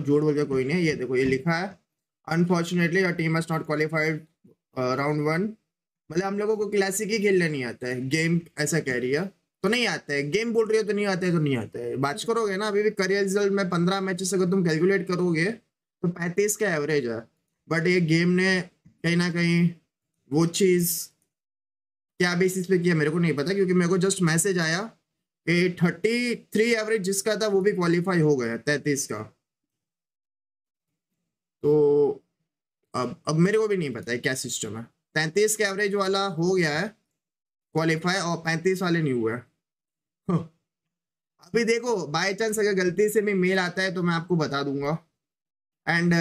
जोड़ वगैरह कोई नहीं है ये देखो ये लिखा है unfortunately your team is not qualified round one मतलब हम लोगों को क्लासिक ही खेलना नहीं आता है गेम ऐसा कह रही है तो नहीं आता है गेम बोल रही हो तो नहीं आता है तो नहीं आता है बात करोगे ना अभी भी करियर रिजल्ट में पंद्रह मैचेस अगर तुम कैलकुलेट करोगे तो पैंतीस का एवरेज है बट ये गेम ने कहीं ना कहीं वो चीज़ क्या बेसिस पे किया मेरे को नहीं पता क्योंकि मेरे को जस्ट मैसेज आया कि थर्टी थ्री एवरेज जिसका था वो भी क्वालिफाई हो गया तैंतीस का तो अब अब मेरे को भी नहीं पता है क्या सिस्टम है पैंतीस के एवरेज वाला हो गया है क्वालिफाई और पैंतीस वाले नहीं हुए अभी देखो बाई चांस अगर गलती से भी मेल आता है तो मैं आपको बता दूंगा एंड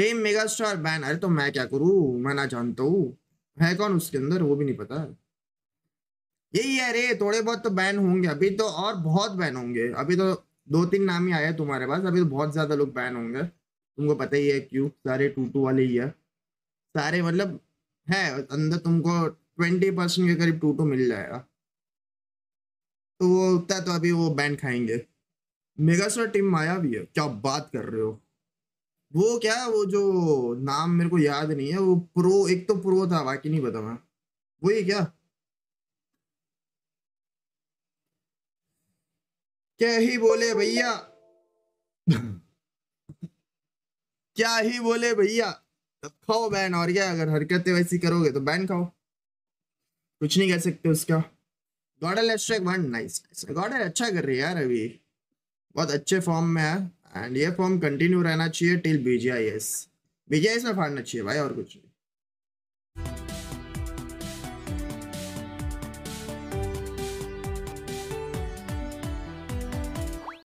टेम मेगा स्टार बैन अरे तो मैं क्या करूँ मैं ना जानता हूँ है कौन उसके अंदर वो भी नहीं पता यही है अरे थोड़े बहुत तो बैन होंगे अभी तो और बहुत बैन होंगे अभी तो दो तीन नाम ही आए तुम्हारे पास अभी तो बहुत ज़्यादा लोग बैन होंगे तुमको पता ही है क्यों सारे टू टू वाले ही है सारे मतलब है अंदर तुमको ट्वेंटी परसेंट के करीब टू टू मिल जाएगा तो वो उतना तो अभी वो बैंड खाएंगे मेगास्टार टीम माया भी है क्या बात कर रहे हो वो क्या वो जो नाम मेरे को याद नहीं है वो प्रो एक तो प्रो था बाकी नहीं पता मैं वही क्या क्या ही बोले भैया क्या ही बोले भैया तब खाओ बैन और क्या अगर हरकतें वैसी करोगे तो बैन खाओ कुछ नहीं कर सकते उसका गॉडल एस्ट्रेक वन नाइस गॉडल अच्छा कर रही है यार अभी बहुत अच्छे फॉर्म में है एंड ये फॉर्म कंटिन्यू रहना चाहिए टिल बीजीआईएस बीजीआईएस में फाड़ना चाहिए भाई और कुछ नहीं